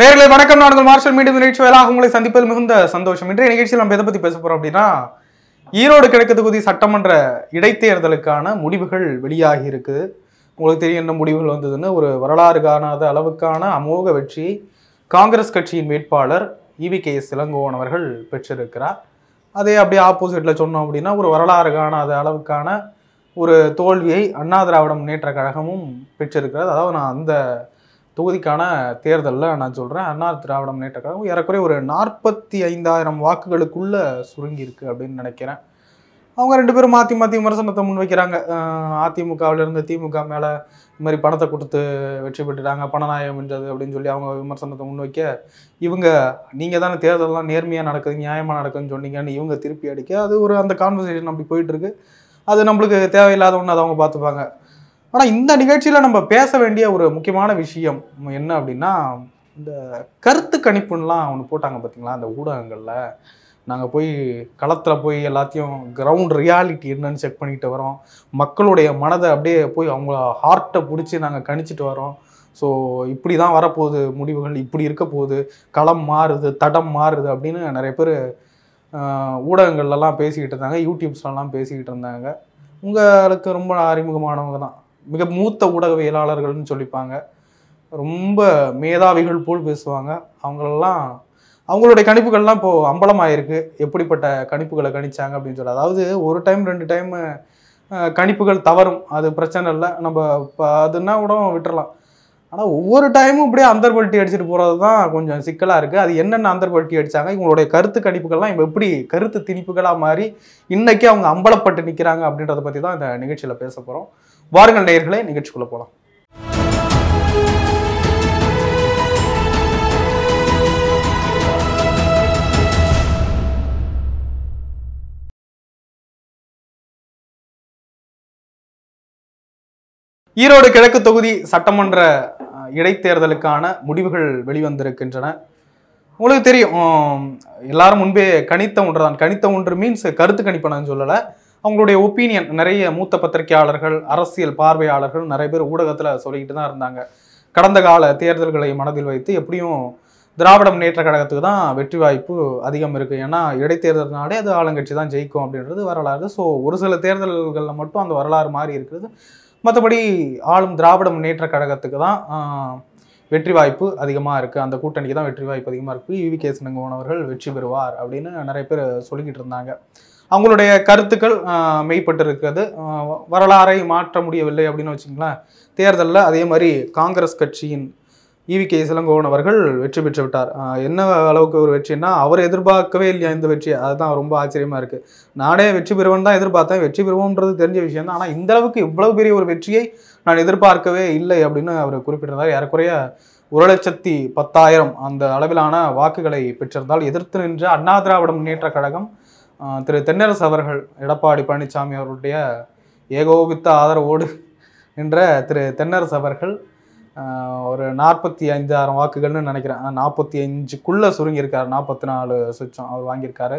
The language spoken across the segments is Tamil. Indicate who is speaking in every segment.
Speaker 1: நேர்களை வணக்கம் நான் உங்கள் மார்ஷல் மீண்டும் நிகழ்ச்சி வேலாக உங்களை சந்திப்பது மிகுந்த சந்தோஷம் இன்றைய நிகழ்ச்சியில் நம்ம எதை பற்றி பேச போகிறோம் அப்படின்னா ஈரோடு கிழக்கு தொகுதி சட்டமன்ற இடைத்தேர்தலுக்கான முடிவுகள் வெளியாகி இருக்குது உங்களுக்கு தெரியும் என்ன முடிவுகள் வந்ததுன்னு ஒரு வரலாறு காணாத அளவுக்கான அமோக வெற்றி காங்கிரஸ் கட்சியின் வேட்பாளர் இவி கே எஸ் இளங்கோவன் அவர்கள் பெற்றிருக்கிறார் அதே அப்படியே ஆப்போசிட்டில் சொன்னோம் அப்படின்னா ஒரு வரலாறு காணாத அளவுக்கான ஒரு தோல்வியை அண்ணா திராவிட முன்னேற்ற கழகமும் பெற்றிருக்கிறது அதாவது நான் அந்த தொகுதிக்கான தேர்தலில் நான் சொல்கிறேன் அண்ணா திராவிட முன்னேற்ற கழகம் ஏறக்குறைய ஒரு நாற்பத்தி ஐந்தாயிரம் வாக்குகளுக்குள்ளே சுருங்கியிருக்கு அப்படின்னு நினைக்கிறேன் அவங்க ரெண்டு பேரும் மாற்றி மாற்றி விமர்சனத்தை முன்வைக்கிறாங்க அதிமுகவிலேருந்து திமுக மேலே இது மாதிரி பணத்தை கொடுத்து வெற்றி பெற்றுட்டாங்க பணநாயம் என்றது அப்படின்னு சொல்லி அவங்க விமர்சனத்தை முன்வைக்க இவங்க நீங்கள் தானே தேர்தலெலாம் நேர்மையாக நடக்குது நியாயமாக நடக்குதுன்னு சொன்னீங்கன்னு இவங்க திருப்பி அடிக்க அது ஒரு அந்த கான்வர்சேஷன் அப்படி போயிட்டுருக்கு அது நம்மளுக்கு தேவையில்லாத ஒன்று அதை அவங்க பார்த்துப்பாங்க ஆனால் இந்த நிகழ்ச்சியில் நம்ம பேச வேண்டிய ஒரு முக்கியமான விஷயம் என்ன அப்படின்னா இந்த கருத்து கணிப்புன்னெலாம் ஒன்று போட்டாங்க பார்த்தீங்களா அந்த ஊடகங்களில் நாங்கள் போய் களத்தில் போய் எல்லாத்தையும் கிரவுண்ட் ரியாலிட்டி என்னன்னு செக் பண்ணிட்டு வரோம் மக்களுடைய மனதை அப்படியே போய் அவங்க ஹார்ட்டை பிடிச்சி நாங்கள் கணிச்சிட்டு வரோம் ஸோ இப்படி தான் வரப்போகுது முடிவுகள் இப்படி இருக்க போகுது களம் மாறுது தடம் மாறுது அப்படின்னு நிறைய பேர் ஊடகங்கள்லாம் பேசிக்கிட்டு இருந்தாங்க யூடியூப்ஸ்லலாம் பேசிக்கிட்டு இருந்தாங்க உங்களுக்கு ரொம்ப அறிமுகமானவங்க தான் மிக மூத்த ஊடகவியலாளர்கள்னு சொல்லிப்பாங்க ரொம்ப மேதாவிகள் போல் பேசுவாங்க அவங்களெல்லாம் அவங்களுடைய கணிப்புகள்லாம் இப்போது அம்பலமாயிருக்கு எப்படிப்பட்ட கணிப்புகளை கணிச்சாங்க அப்படின்னு சொல்லி அதாவது ஒரு டைம் ரெண்டு டைம் கணிப்புகள் தவறும் அது பிரச்சனை இல்லை நம்ம இப்போ அதுன்னா கூட விட்டுறலாம் ஆனால் ஒவ்வொரு டைமும் இப்படியே அந்தர்பல்ட்டி அடிச்சுட்டு போகிறது தான் கொஞ்சம் சிக்கலாக இருக்குது அது என்னென்ன அந்தர்பல்ட்டி அடித்தாங்க இவங்களுடைய கருத்து கணிப்புகள்லாம் இப்போ எப்படி கருத்து திணிப்புகளாக மாறி இன்றைக்கி அவங்க அம்பலப்பட்டு நிற்கிறாங்க அப்படின்றத பற்றி தான் இந்த நிகழ்ச்சியில் பேச போகிறோம் வாருங்கள் நேயர்களே நிகழ்ச்சிக்குள்ளே போகலாம் ஈரோடு கிழக்கு தொகுதி சட்டமன்ற இடைத்தேர்தலுக்கான முடிவுகள் வெளிவந்திருக்கின்றன உங்களுக்கு தெரியும் எல்லாரும் முன்பே கணித்த ஒன்று தான் கணித்த ஒன்று மீன்ஸ் கருத்து கணிப்பை சொல்லலை அவங்களுடைய ஒப்பீனியன் நிறைய மூத்த பத்திரிகையாளர்கள் அரசியல் பார்வையாளர்கள் நிறைய பேர் ஊடகத்தில் சொல்லிக்கிட்டு தான் இருந்தாங்க கடந்த கால தேர்தல்களை மனதில் வைத்து எப்படியும் திராவிட முன்னேற்ற கழகத்துக்கு தான் வெற்றி வாய்ப்பு அதிகம் இருக்குது ஏன்னா இடைத்தேர்தல்னாலே அது ஆளுங்கட்சி தான் ஜெயிக்கும் அப்படின்றது வரலாறு ஸோ ஒரு சில தேர்தல்களில் மட்டும் அந்த வரலாறு மாறி இருக்கிறது மற்றபடி ஆளும் திராவிட முன்னேற்ற கழகத்துக்கு தான் வெற்றி வாய்ப்பு அதிகமாக இருக்குது அந்த கூட்டணிக்கு தான் வெற்றி வாய்ப்பு அதிகமாக இருக்குது யூவி கே சினங்கோனவர்கள் வெற்றி பெறுவார் அப்படின்னு நிறைய பேர் சொல்லிக்கிட்டு இருந்தாங்க அவங்களுடைய கருத்துக்கள் மெய்ப்பட்டு இருக்கிறது வரலாறை மாற்ற முடியவில்லை அப்படின்னு வச்சுங்களேன் தேர்தலில் அதே மாதிரி காங்கிரஸ் கட்சியின் இவி கே இசலங்கோவன் அவர்கள் வெற்றி பெற்று விட்டார் என்ன அளவுக்கு ஒரு வெற்றின்னா அவர் எதிர்பார்க்கவே இல்லையா இந்த வெற்றி அதுதான் ரொம்ப ஆச்சரியமாக இருக்குது நானே வெற்றி பெறுவன் தான் எதிர்பார்த்தேன் வெற்றி பெறுவோன்றது தெரிஞ்ச விஷயம் தான் ஆனால் இந்த அளவுக்கு இவ்வளவு பெரிய ஒரு வெற்றியை நான் எதிர்பார்க்கவே இல்லை அப்படின்னு அவர் குறிப்பிட்டிருந்தார் ஏறக்குறைய ஒரு லட்சத்தி பத்தாயிரம் அந்த அளவிலான வாக்குகளை பெற்றிருந்தால் எதிர்த்து நின்ற அண்ணா திராவிட முன்னேற்ற கழகம் திரு தென்னரசு அவர்கள் எடப்பாடி பழனிசாமி அவருடைய ஏகோபித்த ஆதரவோடு என்ற திரு தென்னரசு அவர்கள் ஒரு நாற்பத்தி ஐந்தாயிரம் வாக்குகள்னு நினைக்கிறேன் நாற்பத்தி அஞ்சுக்குள்ளே சுருங்கியிருக்காரு நாற்பத்தி நாலு சுவிட்சம் அவர் வாங்கியிருக்காரு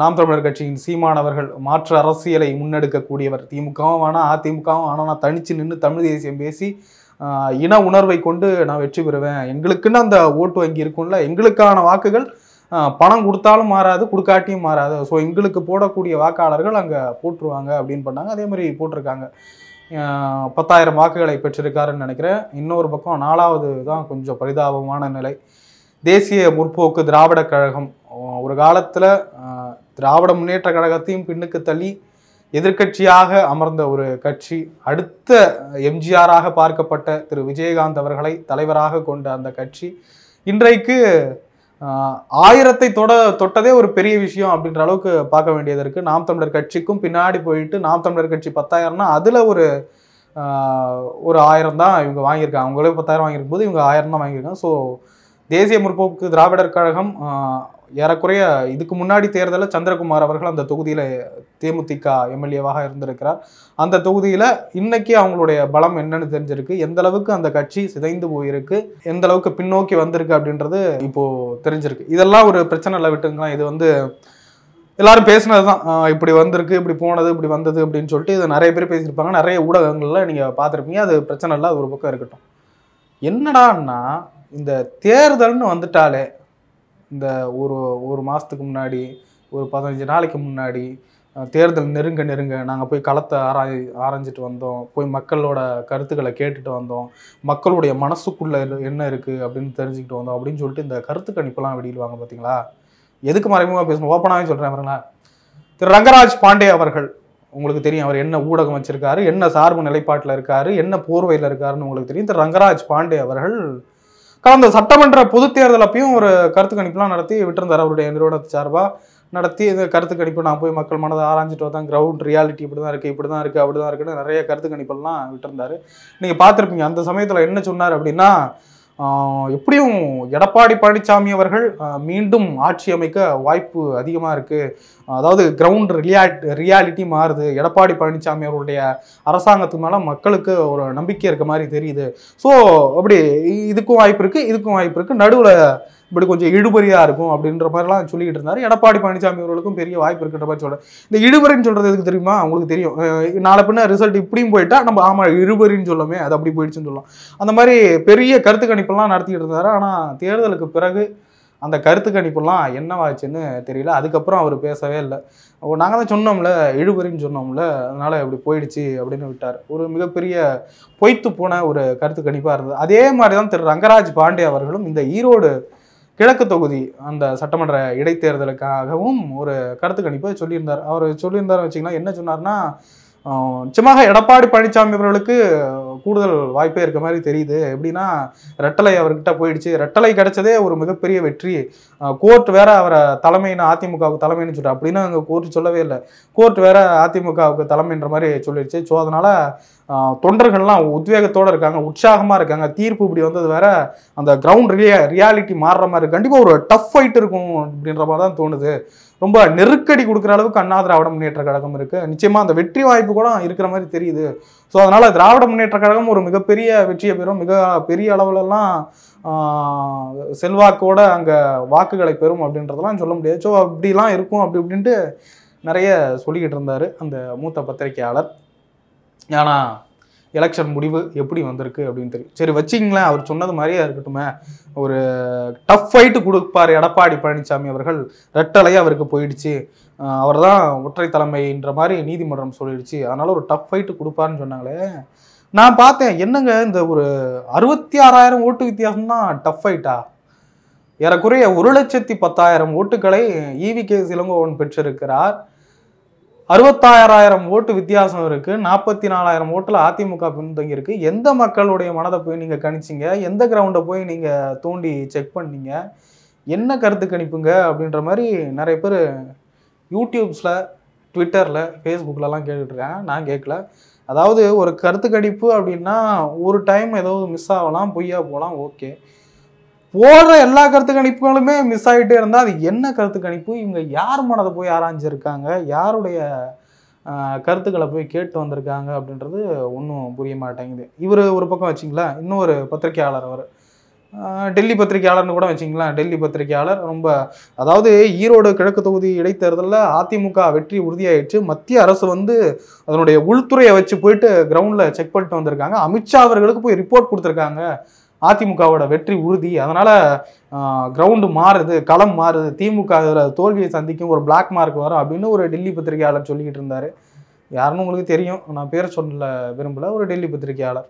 Speaker 1: நாம் தமிழர் கட்சியின் சீமானவர்கள் மாற்று அரசியலை முன்னெடுக்கக்கூடியவர் திமுகவும் வேணாம் அதிமுகவும் ஆனால் நான் தனித்து நின்று தமிழ் தேசியம் பேசி இன உணர்வை கொண்டு நான் வெற்றி பெறுவேன் எங்களுக்குன்னு அந்த ஓட்டு வங்கி இருக்கும்ல எங்களுக்கான வாக்குகள் பணம் கொடுத்தாலும் மாறாது கொடுக்காட்டியும் மாறாது ஸோ எங்களுக்கு போடக்கூடிய வாக்காளர்கள் அங்கே போட்டுருவாங்க அப்படின்னு பண்ணாங்க அதே மாதிரி போட்டிருக்காங்க பத்தாயிரம் வாக்குகளை பெற்றிருக்காருன்னு நினைக்கிறேன் இன்னொரு பக்கம் நாலாவது தான் கொஞ்சம் பரிதாபமான நிலை தேசிய முற்போக்கு திராவிட கழகம் ஒரு காலத்தில் திராவிட முன்னேற்ற கழகத்தையும் பின்னுக்கு தள்ளி எதிர்கட்சியாக அமர்ந்த ஒரு கட்சி அடுத்த எம்ஜிஆராக பார்க்கப்பட்ட திரு விஜயகாந்த் அவர்களை தலைவராக கொண்ட அந்த கட்சி இன்றைக்கு ஆயிரத்தை தொட தொட்டதே ஒரு பெரிய விஷயம் அப்படின்ற அளவுக்கு பார்க்க வேண்டியது இருக்குது நாம் தமிழர் கட்சிக்கும் பின்னாடி போயிட்டு நாம் தமிழர் கட்சி பத்தாயிரம்னா அதில் ஒரு ஒரு ஆயிரம் தான் இவங்க வாங்கியிருக்காங்க அவங்களே பத்தாயிரம் வாங்கியிருக்கும் போது இவங்க ஆயிரம் தான் வாங்கியிருக்காங்க ஸோ தேசிய முற்போக்கு திராவிடர் கழகம் ஏறக்குறைய இதுக்கு முன்னாடி தேர்தலில் சந்திரகுமார் அவர்கள் அந்த தொகுதியில் தேமுதிக எம்எல்ஏவாக இருந்திருக்கிறார் அந்த தொகுதியில் இன்னைக்கு அவங்களுடைய பலம் என்னன்னு தெரிஞ்சிருக்கு எந்த அளவுக்கு அந்த கட்சி சிதைந்து போயிருக்கு எந்த அளவுக்கு பின்னோக்கி வந்திருக்கு அப்படின்றது இப்போ தெரிஞ்சிருக்கு இதெல்லாம் ஒரு பிரச்சனை இல்லை விட்டுங்களா இது வந்து எல்லாரும் பேசினது தான் இப்படி வந்திருக்கு இப்படி போனது இப்படி வந்தது அப்படின்னு சொல்லிட்டு இது நிறைய பேர் பேசியிருப்பாங்க நிறைய ஊடகங்களில் நீங்கள் பார்த்துருப்பீங்க அது பிரச்சனை இல்லை அது ஒரு பக்கம் இருக்கட்டும் என்னடான்னா இந்த தேர்தல்னு வந்துட்டாலே இந்த ஒரு ஒரு மாதத்துக்கு முன்னாடி ஒரு பதினஞ்சு நாளைக்கு முன்னாடி தேர்தல் நெருங்க நெருங்க நாங்கள் போய் களத்தை ஆராய் ஆராய்ஞ்சிட்டு வந்தோம் போய் மக்களோட கருத்துக்களை கேட்டுட்டு வந்தோம் மக்களுடைய மனசுக்குள்ளே என்ன இருக்குது அப்படின்னு தெரிஞ்சுக்கிட்டு வந்தோம் அப்படின்னு சொல்லிட்டு இந்த கருத்து கணிப்பெல்லாம் வெளியிடுவாங்க பார்த்தீங்களா எதுக்கு மறைமுகமாக பேசணும் ஓப்பனாகவே சொல்கிறேன் பாருங்களேன் திரு ரங்கராஜ் பாண்டே அவர்கள் உங்களுக்கு தெரியும் அவர் என்ன ஊடகம் வச்சுருக்காரு என்ன சார்பு நிலைப்பாட்டில் இருக்காரு என்ன போர்வையில் இருக்காருன்னு உங்களுக்கு தெரியும் திரு ரங்கராஜ் பாண்டே அவர்கள் கடந்த சட்டமன்ற பொது தேர்தலப்பையும் ஒரு கருத்து கணிப்புலாம் நடத்தி விட்டிருந்தார் அவருடைய நிறுவனத்து சார்பாக நடத்தி இந்த கருத்து கணிப்பு நான் போய் மக்கள் மனதை ஆராய்ஞ்சிட்டு வந்தேன் கிரவுண்ட் ரியாலிட்டி இப்படி தான் இருக்குது இப்படி தான் இருக்குது அப்படி தான் இருக்குன்னு நிறைய கருத்து கணிப்பெல்லாம் விட்டுருந்தாரு நீங்கள் பார்த்துருப்பீங்க அந்த சமயத்தில் என்ன சொன்னார் அப்படின்னா எப்படியும் எடப்பாடி பழனிசாமி அவர்கள் மீண்டும் ஆட்சி அமைக்க வாய்ப்பு அதிகமாக இருக்குது அதாவது கிரவுண்ட் ரியாட் ரியாலிட்டி மாறுது எடப்பாடி பழனிசாமி அவர்களுடைய அரசாங்கத்து மேலே மக்களுக்கு ஒரு நம்பிக்கை இருக்க மாதிரி தெரியுது ஸோ அப்படி இதுக்கும் வாய்ப்பு இருக்குது இதுக்கும் வாய்ப்பு இருக்குது நடுவில் இப்படி கொஞ்சம் இழுபறியாக இருக்கும் அப்படின்ற மாதிரிலாம் சொல்லிக்கிட்டு இருந்தார் எடப்பாடி பழனிசாமி அவர்களுக்கும் பெரிய வாய்ப்பு இருக்கிற மாதிரி சொல்கிறேன் இந்த இழுபறின்னு சொல்கிறது எதுக்கு தெரியுமா அவங்களுக்கு தெரியும் நாளை பின்ன ரிசல்ட் இப்படியும் போயிட்டா நம்ம ஆமாம் இழுபறின்னு சொல்லுமே அது அப்படி போயிடுச்சுன்னு சொல்லலாம் அந்த மாதிரி பெரிய கருத்து கணிப்பெல்லாம் நடத்திக்கிட்டு இருந்தார் ஆனால் தேர்தலுக்கு பிறகு அந்த கருத்து கணிப்பெல்லாம் என்னவாச்சுன்னு தெரியல அதுக்கப்புறம் அவர் பேசவே இல்லை நாங்கள் தான் சொன்னோம்ல இழுபறின்னு சொன்னோம்ல அதனால் இப்படி போயிடுச்சு அப்படின்னு விட்டார் ஒரு மிகப்பெரிய பொய்த்து போன ஒரு கருத்து கணிப்பாக இருந்தது அதே மாதிரி தான் திரு ரங்கராஜ் பாண்டே அவர்களும் இந்த ஈரோடு கிழக்கு தொகுதி அந்த சட்டமன்ற இடைத்தேர்தலுக்காகவும் ஒரு கருத்து கணிப்பை சொல்லியிருந்தார் அவர் சொல்லியிருந்தார் வச்சிங்கன்னா என்ன சொன்னார்னா நிச்சயமாக எடப்பாடி பழனிசாமி அவர்களுக்கு கூடுதல் வாய்ப்பே இருக்க மாதிரி தெரியுது எப்படின்னா ரெட்டலை அவர்கிட்ட போயிடுச்சு ரெட்டலை கிடைச்சதே ஒரு மிகப்பெரிய வெற்றி கோர்ட் வேற அவரை தலைமைன்னு அதிமுகவுக்கு தலைமைன்னு சொல்லிட்டு அப்படின்னா அங்கே கோர்ட் சொல்லவே இல்லை கோர்ட் வேற அதிமுகவுக்கு தலைமைன்ற மாதிரி சொல்லிடுச்சு ஸோ அதனால தொண்டர்கள்லாம் உத்வேகத்தோடு இருக்காங்க உற்சாகமாக இருக்காங்க தீர்ப்பு இப்படி வந்தது வேற அந்த கிரவுண்ட் ரியா ரியாலிட்டி மாறுற மாதிரி கண்டிப்பாக ஒரு டஃப் ஃபைட் இருக்கும் அப்படின்ற மாதிரி தான் தோணுது ரொம்ப நெருக்கடி கொடுக்குற அளவுக்கு அண்ணா திராவிட முன்னேற்ற கழகம் இருக்குது நிச்சயமாக அந்த வெற்றி வாய்ப்பு கூட இருக்கிற மாதிரி தெரியுது ஸோ அதனால் திராவிட முன்னேற்ற கழகம் ஒரு மிகப்பெரிய வெற்றியை பெறும் மிக பெரிய அளவுலலாம் செல்வாக்கோட அங்கே வாக்குகளை பெறும் அப்படின்றதெல்லாம் சொல்ல முடியாது ஸோ அப்படிலாம் இருக்கும் அப்படி இப்படின்ட்டு நிறைய சொல்லிக்கிட்டு இருந்தார் அந்த மூத்த பத்திரிகையாளர் ஏன்னா எலெக்ஷன் முடிவு எப்படி வந்திருக்கு அப்படின்னு தெரியும் சரி வச்சிங்களேன் அவர் சொன்னது மாதிரியே இருக்கட்டுமே ஒரு டஃப் ஃபைட்டு கொடுப்பார் எடப்பாடி பழனிசாமி அவர்கள் ரெட்டலையே அவருக்கு போயிடுச்சு அவர் தான் ஒற்றை தலைமைன்ற மாதிரி நீதிமன்றம் சொல்லிடுச்சு அதனால ஒரு டஃப் ஃபைட்டு கொடுப்பாருன்னு சொன்னாங்களே நான் பார்த்தேன் என்னங்க இந்த ஒரு அறுபத்தி ஆறாயிரம் ஓட்டு வித்தியாசம் தான் டஃப் ஃபைட்டா ஏறக்குறைய ஒரு லட்சத்தி பத்தாயிரம் ஓட்டுகளை இவி e கே இளங்கோவன் பெற்றிருக்கிறார் அறுபத்தாயிரம் ஓட்டு வித்தியாசம் இருக்கு நாற்பத்தி நாலாயிரம் ஓட்டுல அதிமுக பின்தங்கி இருக்கு எந்த மக்களுடைய மனதை போய் நீங்க கணிச்சிங்க எந்த கிரவுண்டை போய் நீங்க தோண்டி செக் பண்ணீங்க என்ன கருத்து கணிப்புங்க அப்படின்ற மாதிரி நிறைய பேர் யூடியூப்ஸில் ட்விட்டரில் ஃபேஸ்புக்கிலலாம் கேட்டுட்ருக்கேன் நான் கேட்கல அதாவது ஒரு கருத்து கணிப்பு அப்படின்னா ஒரு டைம் ஏதோ மிஸ் ஆகலாம் பொய்யா போகலாம் ஓகே போடுற எல்லா கருத்து கணிப்புகளுமே மிஸ் ஆகிட்டே இருந்தால் அது என்ன கருத்து கணிப்பு இவங்க யார் மனதை போய் ஆராய்ஞ்சிருக்காங்க யாருடைய கருத்துக்களை போய் கேட்டு வந்திருக்காங்க அப்படின்றது ஒன்றும் புரிய மாட்டேங்குது இவர் ஒரு பக்கம் வச்சிங்களா இன்னொரு பத்திரிகையாளர் அவர் டெல்லி பத்திரிகையாளர்னு கூட வச்சிங்களா டெல்லி பத்திரிகையாளர் ரொம்ப அதாவது ஈரோடு கிழக்கு தொகுதி இடைத்தேர்தலில் அதிமுக வெற்றி உறுதியாயிடுச்சு மத்திய அரசு வந்து அதனுடைய உள்துறையை வச்சு போயிட்டு கிரவுண்டில் செக் பண்ணிட்டு வந்திருக்காங்க அமித்ஷா அவர்களுக்கு போய் ரிப்போர்ட் கொடுத்துருக்காங்க அதிமுகவோட வெற்றி உறுதி அதனால் கிரவுண்டு மாறுது களம் மாறுது திமுக தோல்வியை சந்திக்கும் ஒரு பிளாக் மார்க் வரும் அப்படின்னு ஒரு டெல்லி பத்திரிகையாளர் சொல்லிக்கிட்டு இருந்தார் யாருன்னு உங்களுக்கு தெரியும் நான் பேர் சொல்ல விரும்பலை ஒரு டெல்லி பத்திரிகையாளர்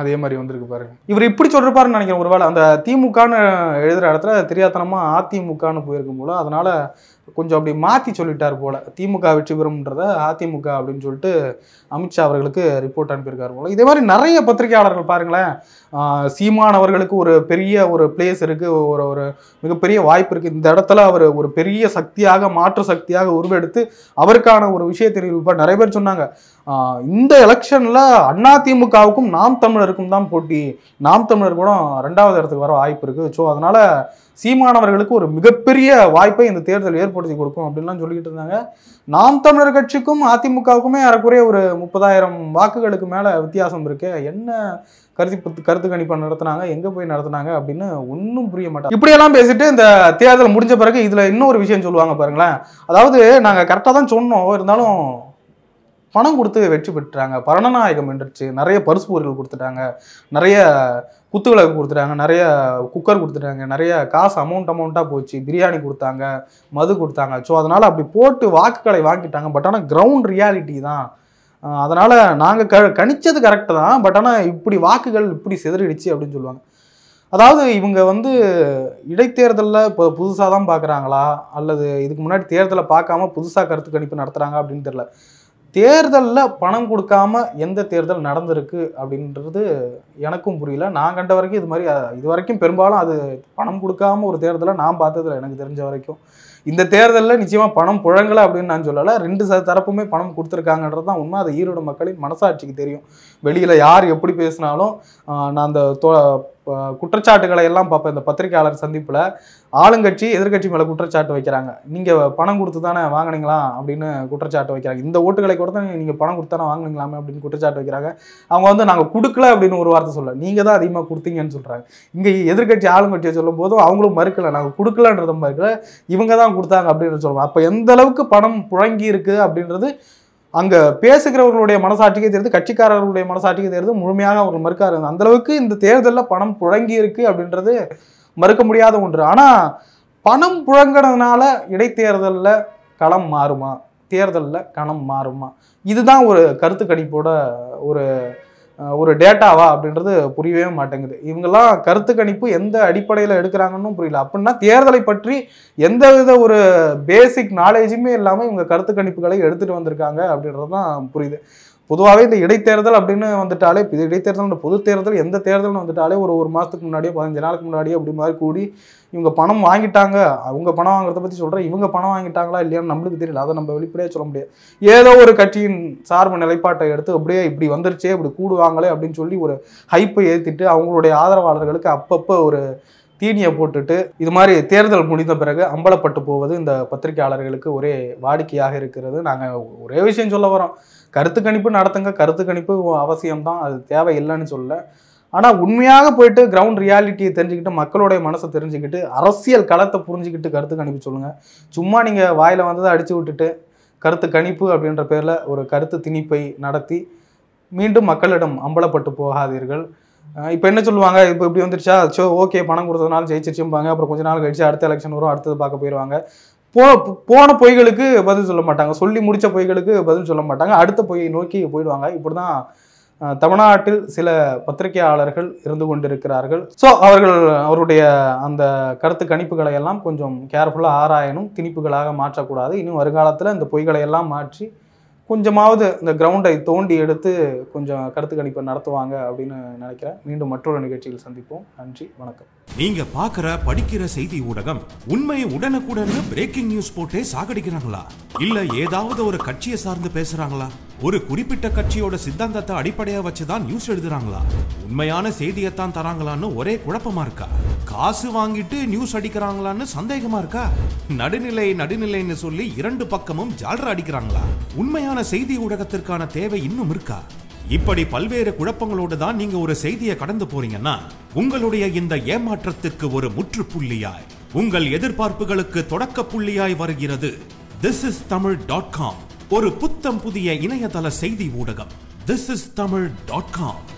Speaker 1: அதே மாதிரி வந்திருக்கு பாருங்க இவர் இப்படி சொல்லிருப்பாருன்னு நினைக்கிறேன் ஒருவேளை அந்த திமுகன்னு எழுதுகிற இடத்துல தெரியாதனமாக அதிமுகன்னு போயிருக்கும் போல அதனால கொஞ்சம் அப்படி மாற்றி சொல்லிட்டார் போல திமுக வெற்றி பெறும்ன்றத அதிமுக அப்படின்னு சொல்லிட்டு அமித்ஷா அவர்களுக்கு ரிப்போர்ட் அனுப்பியிருக்காரு போல இதே மாதிரி நிறைய பத்திரிகையாளர்கள் பாருங்களேன் சீமான் அவர்களுக்கு ஒரு பெரிய ஒரு பிளேஸ் இருக்குது ஒரு ஒரு மிகப்பெரிய வாய்ப்பு இருக்குது இந்த இடத்துல அவர் ஒரு பெரிய சக்தியாக மாற்று சக்தியாக உருவெடுத்து அவருக்கான ஒரு விஷயத்தை நிறைய பேர் சொன்னாங்க இந்த எலெக்ஷனில் அதிமுகவுக்கும் நாம் தமிழருக்கும் தான் போட்டி நாம் தமிழர் கூட ரெண்டாவது இடத்துக்கு வர வாய்ப்பு இருக்குது ஸோ அதனால் சீமானவர்களுக்கு ஒரு மிகப்பெரிய வாய்ப்பை இந்த தேர்தல் ஏற்படுத்தி கொடுக்கும் அப்படின்லாம் சொல்லிக்கிட்டு இருந்தாங்க நாம் தமிழர் கட்சிக்கும் அதிமுகவுக்குமே ஏறக்குறைய ஒரு முப்பதாயிரம் வாக்குகளுக்கு மேலே வித்தியாசம் இருக்கு என்ன கருத்து கருத்து கணிப்பை நடத்தினாங்க எங்கே போய் நடத்தினாங்க அப்படின்னு ஒன்றும் புரிய மாட்டாங்க இப்படியெல்லாம் பேசிட்டு இந்த தேர்தல் முடிஞ்ச பிறகு இதில் இன்னொரு விஷயம் சொல்லுவாங்க பாருங்களேன் அதாவது நாங்கள் கரெக்டாக தான் சொன்னோம் இருந்தாலும் பணம் கொடுத்து வெற்றி பெற்றாங்க பரணநாயகம் என்றுச்சு நிறைய பரிசு பொருட்கள் கொடுத்துட்டாங்க நிறைய குத்து விளக்கு கொடுத்துட்டாங்க நிறைய குக்கர் கொடுத்துட்டாங்க நிறைய காசு அமௌண்ட் அமௌண்ட்டாக போச்சு பிரியாணி கொடுத்தாங்க மது கொடுத்தாங்க ஸோ அதனால் அப்படி போட்டு வாக்குகளை வாங்கிட்டாங்க பட் ஆனால் கிரவுண்ட் ரியாலிட்டி தான் அதனால் நாங்கள் க கணித்தது கரெக்டு தான் பட் ஆனால் இப்படி வாக்குகள் இப்படி சிதறிடுச்சு அப்படின்னு சொல்லுவாங்க அதாவது இவங்க வந்து இடைத்தேர்தலில் இப்போ புதுசாக தான் பார்க்குறாங்களா அல்லது இதுக்கு முன்னாடி தேர்தலை பார்க்காம புதுசாக கருத்து கணிப்பு நடத்துகிறாங்க அப்படின்னு தெரில தேர்தலில் பணம் கொடுக்காம எந்த தேர்தல் நடந்திருக்கு அப்படின்றது எனக்கும் புரியல நான் கண்ட வரைக்கும் இது மாதிரி இது வரைக்கும் பெரும்பாலும் அது பணம் கொடுக்காம ஒரு தேர்தலை நான் பார்த்ததில் எனக்கு தெரிஞ்ச வரைக்கும் இந்த தேர்தலில் நிச்சயமாக பணம் புழங்கலை அப்படின்னு நான் சொல்லலை ரெண்டு ச தரப்புமே பணம் கொடுத்துருக்காங்கன்றது தான் உண்மை அது ஈரோடு மக்களின் மனசாட்சிக்கு தெரியும் வெளியில் யார் எப்படி பேசினாலும் நான் அந்த குற்றச்சாட்டுகளை எல்லாம் பார்ப்பேன் இந்த பத்திரிகையாளர் சந்திப்பில் ஆளுங்கட்சி எதிர்கட்சி மேலே குற்றச்சாட்டு வைக்கிறாங்க நீங்கள் பணம் கொடுத்து தானே வாங்கினீங்களா அப்படின்னு குற்றச்சாட்டு வைக்கிறாங்க இந்த ஓட்டுகளை கூட நீங்கள் பணம் கொடுத்து தானே வாங்கினீங்களாமே அப்படின்னு குற்றச்சாட்டு வைக்கிறாங்க அவங்க வந்து நாங்கள் கொடுக்கல அப்படின்னு ஒரு வார்த்தை சொல்ல நீங்கள் தான் அதிகமாக கொடுத்தீங்கன்னு சொல்கிறாங்க இங்கே எதிர்கட்சி ஆளுங்கட்சியை சொல்லும் போதும் அவங்களும் மறுக்கலை நாங்கள் கொடுக்கலன்றதும் மறுக்கல இவங்க தான் கொடுத்தாங்க அப்படின்னு சொல்லுவாங்க அப்போ எந்த அளவுக்கு பணம் புழங்கி இருக்குது அப்படின்றது அங்கே பேசுகிறவர்களுடைய மனசாட்சிக்கே தெரியுது கட்சிக்காரர்களுடைய மனசாட்சிக்கே தெரியுது முழுமையாக அவர்கள் மறுக்காரு அந்த அளவுக்கு இந்த தேர்தலில் பணம் புழங்கி இருக்கு அப்படின்றது மறுக்க முடியாத ஒன்று ஆனால் பணம் புழங்கினதுனால இடைத்தேர்தலில் களம் மாறுமா தேர்தலில் களம் மாறுமா இதுதான் ஒரு கருத்து கணிப்போட ஒரு ஒரு டேட்டாவா அப்படின்றது புரியவே மாட்டேங்குது இவங்கெல்லாம் கருத்து கணிப்பு எந்த அடிப்படையில் எடுக்கிறாங்கன்னு புரியல அப்படின்னா தேர்தலை பற்றி எந்த வித ஒரு பேசிக் நாலேஜுமே இல்லாமல் இவங்க கருத்து கணிப்புகளை எடுத்துகிட்டு வந்திருக்காங்க அப்படின்றது தான் புரியுது பொதுவாகவே இந்த இடைத்தேர்தல் அப்படின்னு வந்துட்டாலே இது இடைத்தேர்தல் பொது தேர்தல் எந்த தேர்தல்னு வந்துட்டாலே ஒரு ஒரு மாதத்துக்கு முன்னாடியே பதினஞ்சு நாளுக்கு முன்னாடியே அப்படி மாதிரி கூடி இவங்க பணம் வாங்கிட்டாங்க அவங்க பணம் வாங்குறத பற்றி சொல்கிறேன் இவங்க பணம் வாங்கிட்டாங்களா இல்லையான்னு நம்மளுக்கு தெரியல அதை நம்ம வெளிப்படையாக சொல்ல முடியாது ஏதோ ஒரு கட்சியின் சார்பு நிலைப்பாட்டை எடுத்து அப்படியே இப்படி வந்துருச்சே இப்படி கூடுவாங்களே அப்படின்னு சொல்லி ஒரு ஹைப்பை ஏற்றிட்டு அவங்களுடைய ஆதரவாளர்களுக்கு அப்பப்போ ஒரு தீனியை போட்டுட்டு இது மாதிரி தேர்தல் முடிந்த பிறகு அம்பலப்பட்டு போவது இந்த பத்திரிகையாளர்களுக்கு ஒரே வாடிக்கையாக இருக்கிறது நாங்கள் ஒரே விஷயம் சொல்ல வரோம் கருத்து கணிப்பு நடத்துங்க கருத்து கணிப்பு அவசியம்தான் அது தேவை இல்லைன்னு சொல்லலை ஆனால் உண்மையாக போயிட்டு கிரவுண்ட் ரியாலிட்டியை தெரிஞ்சுக்கிட்டு மக்களுடைய மனசை தெரிஞ்சுக்கிட்டு அரசியல் களத்தை புரிஞ்சுக்கிட்டு கருத்து கணிப்பு சொல்லுங்கள் சும்மா நீங்கள் வாயில் வந்ததை அடித்து விட்டுட்டு கருத்து கணிப்பு அப்படின்ற பேரில் ஒரு கருத்து திணிப்பை நடத்தி மீண்டும் மக்களிடம் அம்பலப்பட்டு போகாதீர்கள் இப்போ என்ன சொல்லுவாங்க இப்போ இப்படி வந்துருச்சா சோ ஓகே பணம் கொடுத்ததுனால ஜெயிச்சிருச்சும்பாங்க அப்புறம் கொஞ்ச நாள் கழிச்சு அடுத்த எலெக்ஷன் வரும் அடுத்தது பார்க்க போயிடுவாங்க போ போன பொய்களுக்கு பதில் சொல்ல மாட்டாங்க சொல்லி முடித்த பொய்களுக்கு பதில் சொல்ல மாட்டாங்க அடுத்த பொய்யை நோக்கி போயிடுவாங்க இப்படி தான் தமிழ்நாட்டில் சில பத்திரிகையாளர்கள் இருந்து கொண்டிருக்கிறார்கள் ஸோ அவர்கள் அவருடைய அந்த கருத்து கணிப்புகளை எல்லாம் கொஞ்சம் கேர்ஃபுல்லாக ஆராயணும் திணிப்புகளாக மாற்றக்கூடாது இன்னும் வருங்காலத்தில் இந்த பொய்களை எல்லாம் மாற்றி கொஞ்சமாவது இந்த கிரவுண்டை தோண்டி எடுத்து கொஞ்சம் கருத்து கணிப்பை நடத்துவாங்க அப்படின்னு நினைக்கிறேன் மீண்டும் மற்றொரு நிகழ்ச்சியில் சந்திப்போம் நன்றி வணக்கம் நீங்க பாக்குற படிக்கிற செய்தி ஊடகம் உண்மையை உடனுக்குடன் பிரேக்கிங் நியூஸ் போட்டே சாகடிக்கிறாங்களா இல்ல ஏதாவது ஒரு கட்சியை சார்ந்து பேசுறாங்களா ஒரு குறிப்பிட்ட கட்சியோட சித்தாந்தத்தை அடிப்படையா வச்சுதான் நியூஸ் எழுதுறாங்களா உண்மையான செய்தியைத்தான் தராங்களான்னு ஒரே குழப்பமா இருக்கா காசு வாங்கிட்டு நியூஸ் அடிக்கிறாங்களான்னு சந்தேகமா இருக்கா நடுநிலை நடுநிலைன்னு சொல்லி இரண்டு பக்கமும் ஜால்ரா அடிக்கிறாங்களா உண்மையான செய்தி ஊடகத்திற்கான தேவை இன்னும் இருக்கா இப்படி பல்வேறு குழப்பங்களோடு தான் நீங்க ஒரு செய்தியை கடந்து போறீங்கன்னா உங்களுடைய இந்த ஏமாற்றத்திற்கு ஒரு முற்றுப்புள்ளியாய் உங்கள் எதிர்பார்ப்புகளுக்கு தொடக்க புள்ளியாய் வருகிறது this is Tamil dot com ஒரு புத்தம் புதிய இணையதள செய்தி ஊடகம் this is Tamil dot com